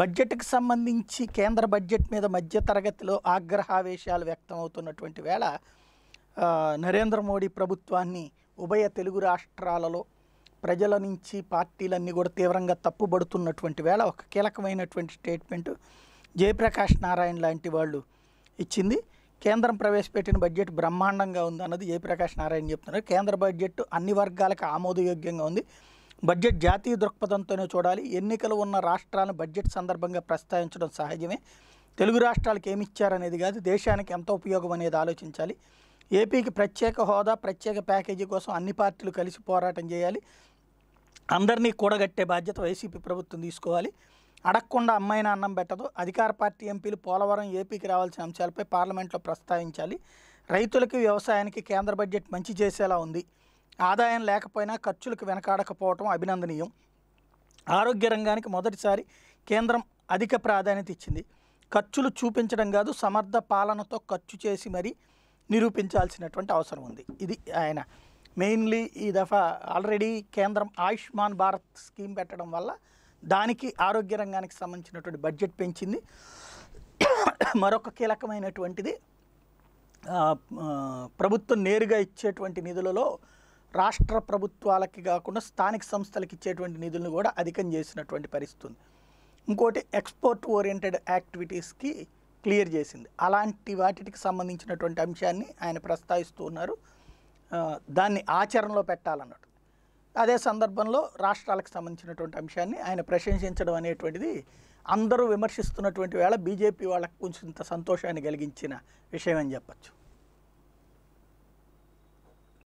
బడ్జెట్కి సంబంధించి కేంద్ర బడ్జెట్ మీద మధ్యతరగతిలో ఆగ్రహావేశాలు వ్యక్తమవుతున్నటువంటి వేళ నరేంద్ర మోడీ ప్రభుత్వాన్ని ఉభయ తెలుగు రాష్ట్రాలలో ప్రజల నుంచి పార్టీలన్నీ కూడా తీవ్రంగా తప్పుబడుతున్నటువంటి వేళ ఒక కీలకమైనటువంటి స్టేట్మెంట్ జయప్రకాష్ నారాయణ లాంటి వాళ్ళు ఇచ్చింది కేంద్రం ప్రవేశపెట్టిన బడ్జెట్ బ్రహ్మాండంగా ఉంది అన్నది జయప్రకాష్ నారాయణ చెప్తున్నారు కేంద్ర బడ్జెట్ అన్ని వర్గాలకు ఆమోదయోగ్యంగా ఉంది బడ్జెట్ జాతీయ దృక్పథంతోనే చూడాలి ఎన్నికలు ఉన్న రాష్ట్రాలను బడ్జెట్ సందర్భంగా ప్రస్తావించడం సహజమే తెలుగు రాష్ట్రాలకు ఏమిచ్చారనేది కాదు దేశానికి ఎంత ఉపయోగం అనేది ఆలోచించాలి ఏపీకి ప్రత్యేక హోదా ప్రత్యేక ప్యాకేజీ కోసం అన్ని పార్టీలు కలిసి పోరాటం చేయాలి అందరినీ కూడగట్టే బాధ్యత వైసీపీ ప్రభుత్వం తీసుకోవాలి అడగకుండా అమ్మాయిన అన్నం పెట్టదు అధికార పార్టీ ఎంపీలు పోలవరం ఏపీకి రావాల్సిన అంశాలపై పార్లమెంట్లో ప్రస్తావించాలి రైతులకి వ్యవసాయానికి కేంద్ర బడ్జెట్ మంచి చేసేలా ఉంది ఆదాయం లేకపోయినా ఖర్చులకు వెనకాడకపోవటం అభినందనీయం ఆరోగ్య రంగానికి మొదటిసారి కేంద్రం అధిక ప్రాధాన్యత ఇచ్చింది ఖర్చులు చూపించడం కాదు సమర్థ పాలనతో ఖర్చు చేసి మరీ నిరూపించాల్సినటువంటి అవసరం ఉంది ఇది ఆయన మెయిన్లీ ఈ దఫా ఆల్రెడీ కేంద్రం ఆయుష్మాన్ భారత్ స్కీమ్ పెట్టడం వల్ల దానికి ఆరోగ్య రంగానికి సంబంధించినటువంటి బడ్జెట్ పెంచింది మరొక కీలకమైనటువంటిది ప్రభుత్వం నేరుగా ఇచ్చేటువంటి నిధులలో రాష్ట్ర ప్రభుత్వాలకి కాకుండా స్థానిక సంస్థలకు ఇచ్చేటువంటి నిధులను కూడా అధికం చేసినటువంటి పరిస్థితుంది ఇంకోటి ఎక్స్పోర్ట్ ఓరియంటెడ్ యాక్టివిటీస్కి క్లియర్ చేసింది అలాంటి వాటికి సంబంధించినటువంటి అంశాన్ని ఆయన ప్రస్తావిస్తూ ఉన్నారు దాన్ని ఆచరణలో పెట్టాలన్నట్టు అదే సందర్భంలో రాష్ట్రాలకు సంబంధించినటువంటి అంశాన్ని ఆయన ప్రశంసించడం అనేటువంటిది అందరూ విమర్శిస్తున్నటువంటి వేళ బీజేపీ వాళ్ళకు కొంచెంత సంతోషాన్ని కలిగించిన విషయం అని చెప్పచ్చు